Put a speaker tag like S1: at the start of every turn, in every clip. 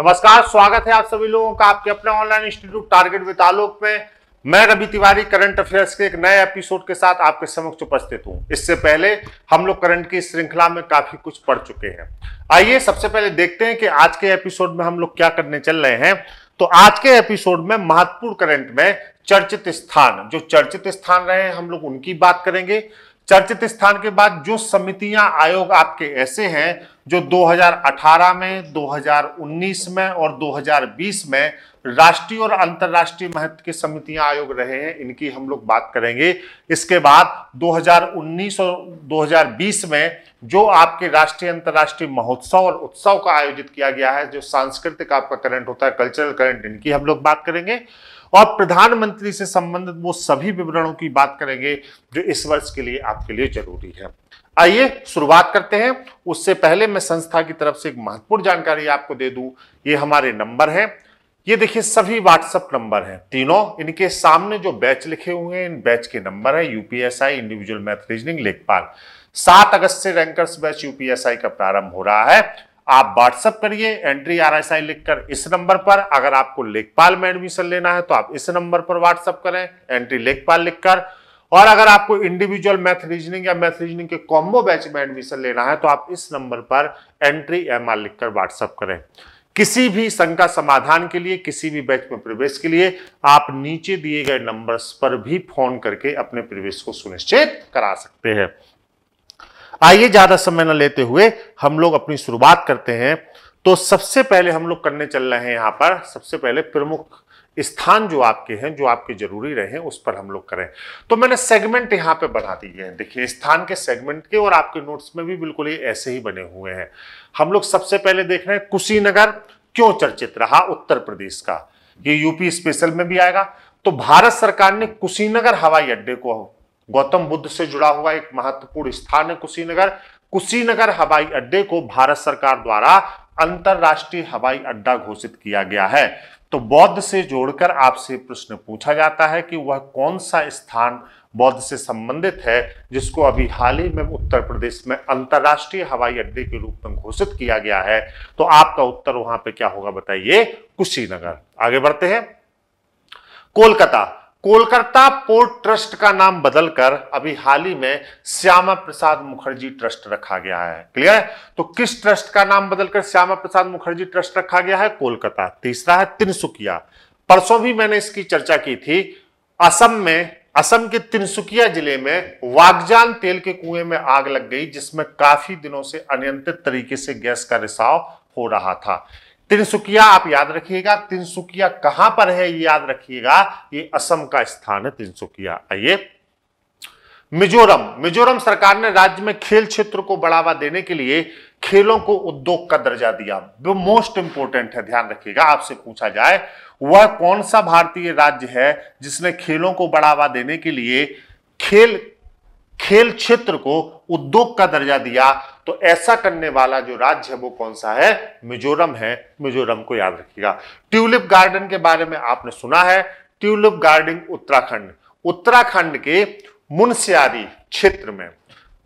S1: नमस्कार स्वागत है आप सभी लोगों का आपके अपने online institute target with Alok में मैं रवि तिवारी करंट अफेयर्स के एक नए एपिसोड के साथ आपके समक्ष उपस्थित हूं इससे पहले हम लोग करंट की श्रृंखला में काफी कुछ पढ़ चुके हैं आइए सबसे पहले देखते हैं कि आज के एपिसोड में हम लोग क्या करने चल रहे हैं तो आज के एपिसोड में महत्वपूर्ण करंट में चर्चित स्थान जो चर्चित स्थान रहे हैं हम लोग उनकी बात करेंगे चर्चित स्थान के बाद जो समितियां आयोग आपके ऐसे हैं जो 2018 में 2019 में और 2020 में राष्ट्रीय और अंतर्राष्ट्रीय महत्व की समितियां आयोग रहे हैं इनकी हम लोग बात करेंगे इसके बाद 2019 और 2020 में जो आपके राष्ट्रीय अंतर्राष्ट्रीय महोत्सव और उत्सव का आयोजित किया गया है जो सांस्कृतिक आपका करंट होता है कल्चरल करंट इनकी हम लोग बात करेंगे और प्रधानमंत्री से संबंधित वो सभी विवरणों की बात करेंगे जो इस वर्ष के लिए आपके लिए जरूरी है आइए शुरुआत करते हैं उससे पहले मैं संस्था की तरफ से एक महत्वपूर्ण जानकारी आपको दे दूं ये हमारे नंबर हैं ये देखिए सभी व्हाट्सएप नंबर हैं तीनों इनके सामने जो बैच लिखे हुए हैं इन बैच के नंबर हैं यूपीएसआई इंडिविजुअल मैथ रीजनिंग लेखपाल सात अगस्त से रैंकर्स बैच यूपीएसआई का प्रारंभ हो रहा है आप व्हाट्सअप करिए एंट्री आर एस आई लिखकर इस नंबर पर अगर आपको लेखपाल में एडमिशन लेना है तो आप इस नंबर पर व्हाट्सअप करें एंट्री लेखपाल लिखकर और अगर आपको इंडिविजुअल मैथ रीजनिंग या मैथ रीजनिंग के कॉम्बो बैच में एडमिशन लेना है तो आप इस नंबर पर एंट्री एम आर लिखकर व्हाट्सअप करें किसी भी शंका समाधान के लिए किसी भी बैच में प्रवेश के लिए आप नीचे दिए गए नंबर्स पर भी फोन करके अपने प्रवेश को सुनिश्चित करा सकते हैं आइए ज्यादा समय न लेते हुए हम लोग अपनी शुरुआत करते हैं तो सबसे पहले हम लोग करने चल रहे हैं यहाँ पर सबसे पहले प्रमुख स्थान जो आपके हैं जो आपके जरूरी रहे उस पर हम लोग करें तो मैंने सेगमेंट यहाँ पे बना दिए हैं देखिए स्थान के सेगमेंट के और आपके नोट्स में भी बिल्कुल ऐसे ही बने हुए हैं हम लोग सबसे पहले देख रहे हैं कुशीनगर क्यों चर्चित रहा उत्तर प्रदेश का ये यूपी स्पेशल में भी आएगा तो भारत सरकार ने कुशीनगर हवाई अड्डे को गौतम बुद्ध से जुड़ा हुआ एक महत्वपूर्ण स्थान है कुशीनगर कुशीनगर हवाई अड्डे को भारत सरकार द्वारा अंतरराष्ट्रीय हवाई अड्डा घोषित किया गया है तो बौद्ध से जोड़कर आपसे प्रश्न पूछा जाता है कि वह कौन सा स्थान बौद्ध से संबंधित है जिसको अभी हाल ही में उत्तर प्रदेश में अंतरराष्ट्रीय हवाई अड्डे के रूप में घोषित किया गया है तो आपका उत्तर वहां पे क्या होगा बताइए कुशीनगर आगे बढ़ते हैं कोलकाता कोलकाता पोर्ट ट्रस्ट का नाम बदलकर अभी हाल ही में श्यामा प्रसाद मुखर्जी ट्रस्ट रखा गया है क्लियर तो किस ट्रस्ट का नाम बदलकर श्यामा प्रसाद मुखर्जी ट्रस्ट रखा गया है कोलकाता तीसरा है तिनसुकिया परसों भी मैंने इसकी चर्चा की थी असम में असम के तिनसुकिया जिले में वागजान तेल के कुएं में आग लग गई जिसमें काफी दिनों से अनियंत्रित तरीके से गैस का रिसाव हो रहा था तिनसुकिया आप याद रखिएगा तिनसुकिया कहां पर है ये याद रखिएगा ये असम का स्थान है तिनसुकिया आइए मिजोरम मिजोरम सरकार ने राज्य में खेल क्षेत्र को बढ़ावा देने के लिए खेलों को उद्योग का दर्जा दिया वो मोस्ट इंपोर्टेंट है ध्यान रखिएगा आपसे पूछा जाए वह कौन सा भारतीय राज्य है जिसने खेलों को बढ़ावा देने के लिए खेल खेल क्षेत्र को उद्योग का दर्जा दिया तो ऐसा करने वाला जो राज्य है वो कौन सा है मिजोरम है मिजोरम को याद रखिएगा ट्यूलिप गार्डन के बारे में आपने सुना है ट्यूलिप गार्डन उत्तराखंड उत्तराखंड के मुनस्यारी क्षेत्र में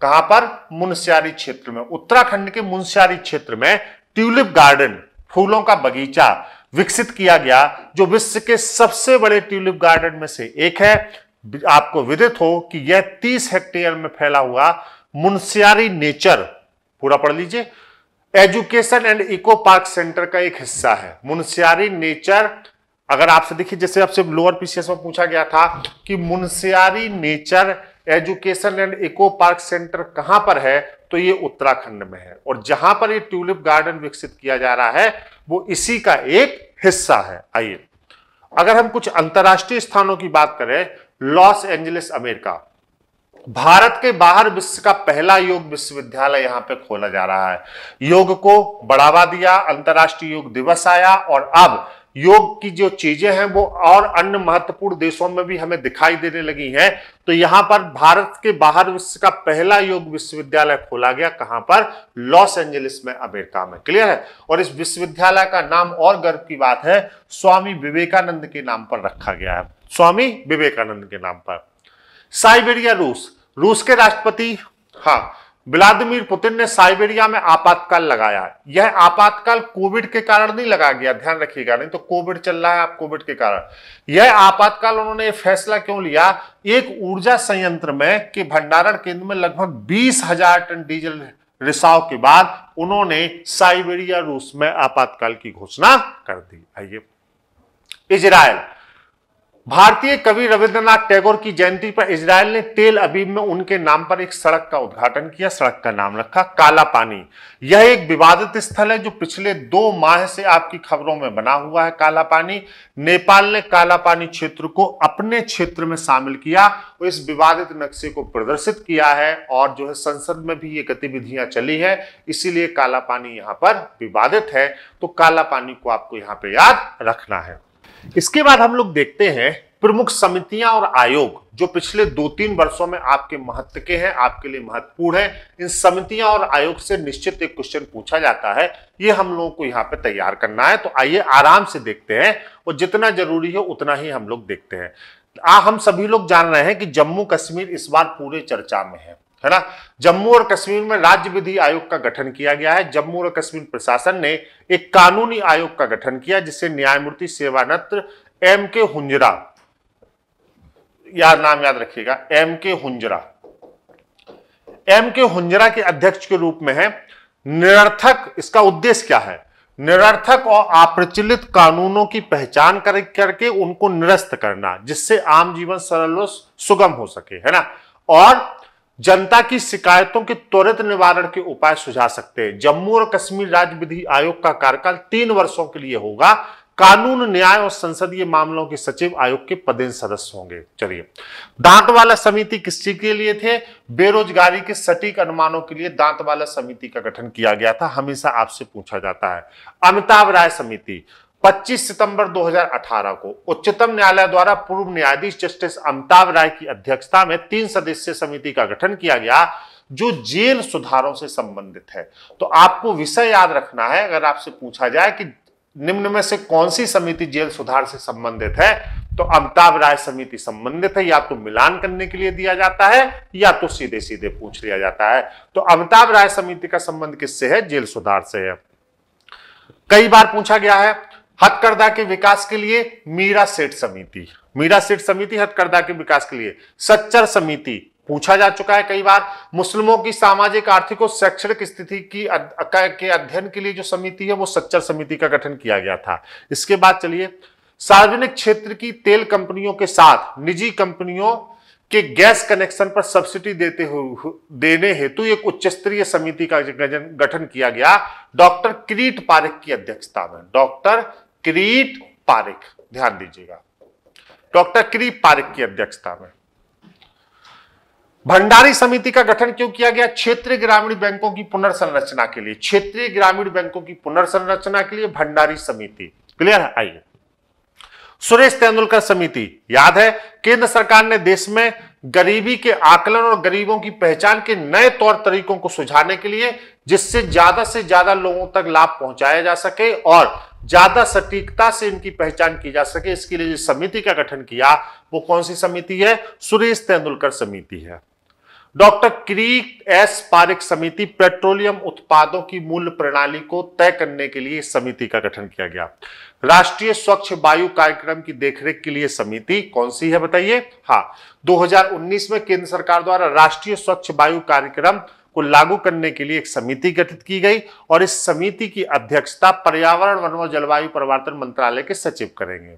S1: कहां पर मुनस्यारी क्षेत्र में उत्तराखंड के मुनस्यारी क्षेत्र में ट्यूलिप गार्डन फूलों का बगीचा विकसित किया गया जो विश्व के सबसे बड़े ट्यूलिप गार्डन में से एक है आपको विदित हो कि यह 30 हेक्टेयर में फैला हुआ मुंशियारी नेचर पूरा पढ़ लीजिए education and eco park centre का एक हिस्सा है मुंशियारी नेचर अगर आपसे देखिए जैसे आपसे लोअर पीसीएस में पूछा गया था कि Munsiyari nature education and eco park centre कहां पर है तो ये उत्तराखंड में है और जहां पर ये ट्यूलिप गार्डन विकसित किया जा रहा है वो इसी का एक हिस्सा है आइए अगर हम कुछ अंतर्राष्ट्रीय स्थानों की बात करें लॉस एंजलिस अमेरिका भारत के बाहर विश्व का पहला योग विश्वविद्यालय यहां पे खोला जा रहा है योग को बढ़ावा दिया अंतर्राष्ट्रीय योग दिवस आया और अब योग की जो चीजें हैं वो और अन्य महत्वपूर्ण देशों में भी हमें दिखाई देने लगी हैं तो यहां पर भारत के बाहर विश्व का पहला योग विश्वविद्यालय खोला गया कहां पर लॉस एंजलिस में अमेरिका में क्लियर है और इस विश्वविद्यालय का नाम और गर्व की बात है स्वामी विवेकानंद के नाम पर रखा गया है स्वामी विवेकानंद के नाम पर साइबेरिया रूस रूस के राष्ट्रपति हाँ व्लादिमीर पुतिन ने साइबेरिया में आपातकाल लगाया यह आपातकाल कोविड के कारण नहीं लगाया गया ध्यान रखिएगा नहीं तो कोविड चल रहा है आप कोविड के कारण यह आपातकाल उन्होंने फैसला क्यों लिया एक ऊर्जा संयंत्र में के भंडारण केंद्र में लगभग बीस हजार टन डीजल रिसाव के बाद उन्होंने साइबेरिया रूस में आपातकाल की घोषणा कर दी आइए इजराइल भारतीय कवि रविंद्रनाथ टैगोर की जयंती पर इसराइल ने तेल अबीब में उनके नाम पर एक सड़क का उद्घाटन किया सड़क का नाम रखा काला पानी यह एक विवादित स्थल है जो पिछले दो माह से आपकी खबरों में बना हुआ है काला पानी नेपाल ने काला पानी क्षेत्र को अपने क्षेत्र में शामिल किया और इस विवादित नक्शे को प्रदर्शित किया है और जो है संसद में भी ये गतिविधियां चली है इसीलिए काला पानी यहाँ पर विवादित है तो काला पानी को आपको यहाँ पे याद रखना है इसके बाद हम लोग देखते हैं प्रमुख समितियां और आयोग जो पिछले दो तीन वर्षों में आपके महत्व के हैं आपके लिए महत्वपूर्ण है इन समितियां और आयोग से निश्चित एक क्वेश्चन पूछा जाता है ये हम लोगों को यहाँ पे तैयार करना है तो आइए आराम से देखते हैं और जितना जरूरी है उतना ही हम लोग देखते हैं आ, हम सभी लोग जान रहे हैं कि जम्मू कश्मीर इस बार पूरे चर्चा में है है ना जम्मू और कश्मीर में राज्य विधि आयोग का गठन किया गया है जम्मू और कश्मीर प्रशासन ने एक कानूनी आयोग का गठन किया जिसे न्यायमूर्ति सेवानत्र एम के हुंजरा याद नाम याद रखिएगा एम के हुंजरा एम के हुंजरा के अध्यक्ष के रूप में है निरर्थक इसका उद्देश्य क्या है निरर्थक और अप्रचलित कानूनों की पहचान कर, करके उनको निरस्त करना जिससे आम जीवन सरल सुगम हो सके है ना और जनता की शिकायतों के त्वरित निवारण के उपाय सुझा सकते हैं जम्मू और कश्मीर राज्य विधि आयोग का कार्यकाल तीन वर्षों के लिए होगा कानून न्याय और संसदीय मामलों के सचिव आयोग के पदेन सदस्य होंगे चलिए दांत वाला समिति किस चीज के लिए थे बेरोजगारी के सटीक अनुमानों के लिए दांतवाला समिति का गठन किया गया था हमेशा आपसे पूछा जाता है अमिताभ राय समिति 25 सितंबर 2018 को उच्चतम न्यायालय द्वारा पूर्व न्यायाधीश जस्टिस अमिताभ राय की अध्यक्षता में तीन सदस्यीय समिति का गठन किया गया जो जेल सुधारों से संबंधित है तो आपको विषय याद रखना है अगर आपसे पूछा जाए कि निम्न में से कौन सी समिति जेल सुधार से संबंधित है तो अमिताभ राय समिति संबंधित है या तो मिलान करने के लिए दिया जाता है या तो सीधे सीधे पूछ लिया जाता है तो अमिताभ राय समिति का संबंध किससे है जेल सुधार से है कई बार पूछा गया है हथकरदा के विकास के लिए मीरा सेठ समिति मीरा सेठ समिति हथकरदा के विकास के लिए सच्चर समिति पूछा जा चुका है कई बार मुस्लिमों की सामाजिक आर्थिक और शैक्षणिक स्थिति की के अध्ययन के लिए जो समिति है वो सच्चर समिति का गठन किया गया था इसके बाद चलिए सार्वजनिक क्षेत्र की तेल कंपनियों के साथ निजी कंपनियों के गैस कनेक्शन पर सब्सिडी देते हुए देने हेतु एक उच्च स्तरीय समिति का गठन किया गया डॉक्टर किरीट पारिक की अध्यक्षता में डॉक्टर क्रीट पारिक ध्यान दीजिएगा डॉक्टर क्री पारिक की अध्यक्षता में भंडारी समिति का गठन क्यों किया गया क्षेत्रीय ग्रामीण बैंकों की पुनर्संरचना के लिए क्षेत्रीय ग्रामीण बैंकों की पुनर्संरचना के लिए भंडारी समिति क्लियर है आइए सुरेश तेंदुलकर समिति याद है केंद्र सरकार ने देश में गरीबी के आकलन और गरीबों की पहचान के नए तौर तरीकों को सुझाने के लिए जिससे ज्यादा से ज्यादा लोगों तक लाभ पहुंचाया जा सके और ज्यादा सटीकता से इनकी पहचान की जा सके इसके लिए जिस समिति का गठन किया वो कौन सी समिति है सुरेश तेंदुलकर समिति है डॉक्टर क्रीक एस पारिक समिति पेट्रोलियम उत्पादों की मूल्य प्रणाली को तय करने के लिए समिति का गठन किया गया राष्ट्रीय स्वच्छ वायु कार्यक्रम की देखरेख के लिए समिति कौन सी है बताइए हाँ 2019 में केंद्र सरकार द्वारा राष्ट्रीय स्वच्छ वायु कार्यक्रम को लागू करने के लिए एक समिति गठित की गई और इस समिति की अध्यक्षता पर्यावरण वन और जलवायु परिवर्तन मंत्रालय के सचिव करेंगे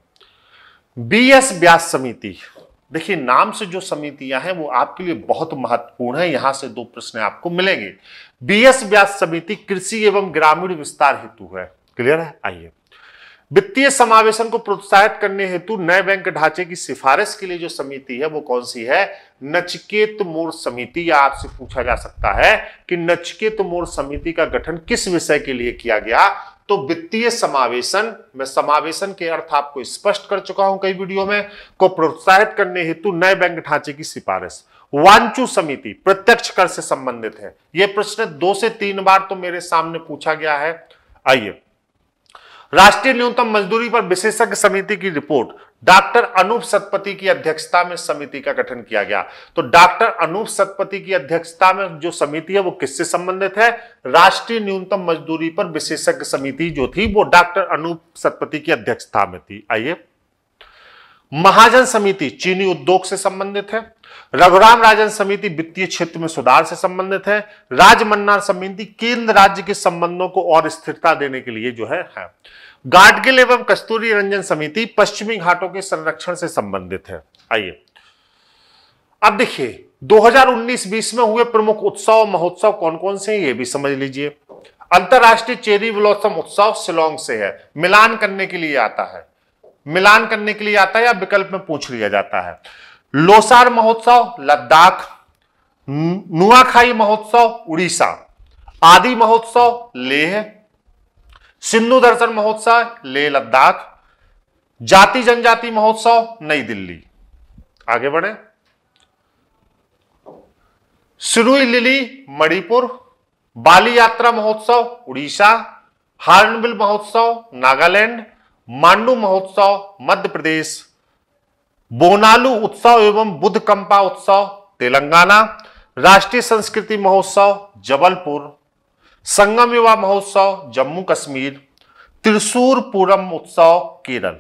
S1: बी एस व्यास समिति देखिए नाम से जो समितियां हैं वो आपके लिए बहुत महत्वपूर्ण है यहां से दो प्रश्न आपको मिलेंगे बी एस व्यास समिति कृषि एवं ग्रामीण विस्तार हेतु है क्लियर है आइए वित्तीय समावेशन को प्रोत्साहित करने हेतु नए बैंक ढांचे की सिफारिश के लिए जो समिति है वो कौन सी है नचकेत मोर समिति या आपसे पूछा जा सकता है कि नचकेत मोर समिति का गठन किस विषय के लिए किया गया तो वित्तीय समावेशन मैं समावेशन के अर्थ आपको स्पष्ट कर चुका हूं कई वीडियो में को प्रोत्साहित करने हेतु नए बैंक ढांचे की सिफारिश वांचू समिति प्रत्यक्ष कर से संबंधित है यह प्रश्न दो से तीन बार तो मेरे सामने पूछा गया है आइए राष्ट्रीय न्यूनतम मजदूरी पर विशेषज्ञ समिति की रिपोर्ट डॉक्टर अनूप सतपति की अध्यक्षता में समिति का गठन किया गया तो डॉक्टर अनूप सतपति की अध्यक्षता में जो समिति है वो किससे संबंधित है राष्ट्रीय न्यूनतम मजदूरी पर विशेषज्ञ समिति जो थी वो डॉक्टर अनूप सतपति की अध्यक्षता में थी आइए महाजन समिति चीनी उद्योग से संबंधित है रघुराम राजन समिति वित्तीय क्षेत्र में सुधार से संबंधित है राज्य समिति केंद्र राज्य के संबंधों को और स्थिरता देने के लिए जो है, है। गाडगिल एवं कस्तूरी रंजन समिति पश्चिमी घाटों के संरक्षण से संबंधित है आइए अब देखिए 2019-20 में हुए प्रमुख उत्सव महोत्सव कौन कौन से हैं ये भी समझ लीजिए अंतर्राष्ट्रीय चेरी ब्लॉसम उत्सव शिलोंग से है मिलान करने के लिए आता है मिलान करने के लिए आता है या विकल्प में पूछ लिया जाता है लोसार महोत्सव लद्दाख नुआखाई महोत्सव उड़ीसा आदि महोत्सव लेह सिंधु दर्शन महोत्सव लेह लद्दाख जाति जनजाति महोत्सव नई दिल्ली आगे बढ़े सिरुई लिली मणिपुर बाली यात्रा महोत्सव उड़ीसा हार्नबिल महोत्सव नागालैंड मांडू महोत्सव मध्य प्रदेश बोनालू उत्सव एवं बुद्ध कंपा उत्सव तेलंगाना राष्ट्रीय संस्कृति महोत्सव जबलपुर संगम युवा महोत्सव जम्मू कश्मीर त्रिशूर पूरम उत्सव केरल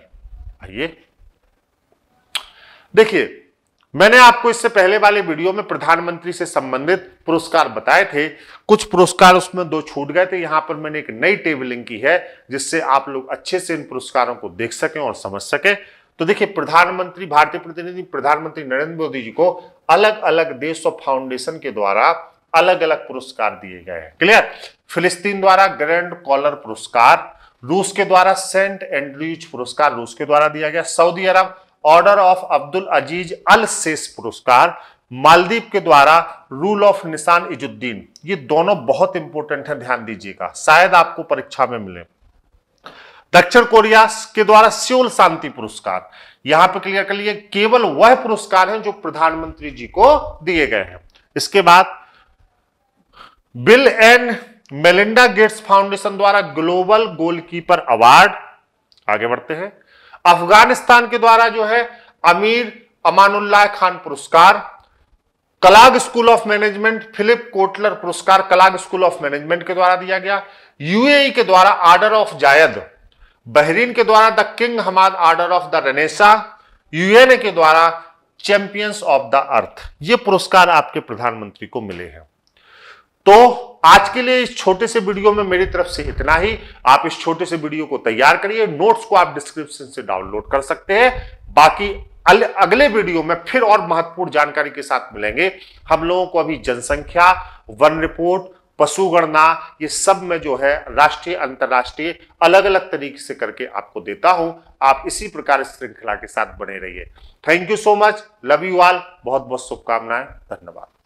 S1: आइए देखिए मैंने आपको इससे पहले वाले वीडियो में प्रधानमंत्री से संबंधित पुरस्कार बताए थे कुछ पुरस्कार उसमें दो छूट गए थे यहां पर मैंने एक नई टेबलिंग की है जिससे आप लोग अच्छे से इन पुरस्कारों को देख सकें और समझ सकें तो देखिए प्रधानमंत्री भारतीय प्रतिनिधि प्रधानमंत्री नरेंद्र मोदी जी को अलग अलग देश और फाउंडेशन के द्वारा अलग अलग पुरस्कार दिए गए हैं क्लियर फिलिस्तीन द्वारा ग्रैंड कॉलर पुरस्कार रूस के द्वारा सेंट एंड्रीज पुरस्कार रूस के द्वारा दिया गया Saudi Arab order of Abdul Aziz Al Saud पुरस्कार मालदीप के द्वारा रूल ऑफ निशान इजुद्दीन ये दोनों बहुत इंपॉर्टेंट है ध्यान दीजिएगा शायद आपको परीक्षा में मिले दक्षिण कोरिया के द्वारा सियोल शांति पुरस्कार यहां पर क्लियर कर लिए केवल वह पुरस्कार है जो प्रधानमंत्री जी को दिए गए हैं इसके बाद Bill and Melinda Gates Foundation द्वारा ग्लोबल गोलकीपर अवार्ड आगे बढ़ते हैं अफगानिस्तान के द्वारा जो है अमीर अमानुल्लाह खान पुरस्कार Kellogg school of management Philip Kotler पुरस्कार कलाग स्कूल ऑफ मैनेजमेंट के द्वारा दिया गया यूएई के द्वारा आर्डर ऑफ जायद बहरीन के द्वारा the King Hamad order of the Renaissance UNA के द्वारा चैंपियंस ऑफ द अर्थ ये पुरस्कार आपके प्रधानमंत्री को मिले हैं तो आज के लिए इस छोटे से वीडियो में मेरी तरफ से इतना ही आप इस छोटे से वीडियो को तैयार करिए नोट्स को आप डिस्क्रिप्शन से डाउनलोड कर सकते हैं बाकी अगले वीडियो में फिर और महत्वपूर्ण जानकारी के साथ मिलेंगे हम लोगों को अभी जनसंख्या वन रिपोर्ट पशु गणना ये सब में जो है राष्ट्रीय अंतर्राष्ट्रीय अलग अलग तरीके से करके आपको देता हूं आप इसी प्रकार इस श्रृंखला के साथ बने रहिए thank you so much love you all बहुत बहुत शुभकामनाएं धन्यवाद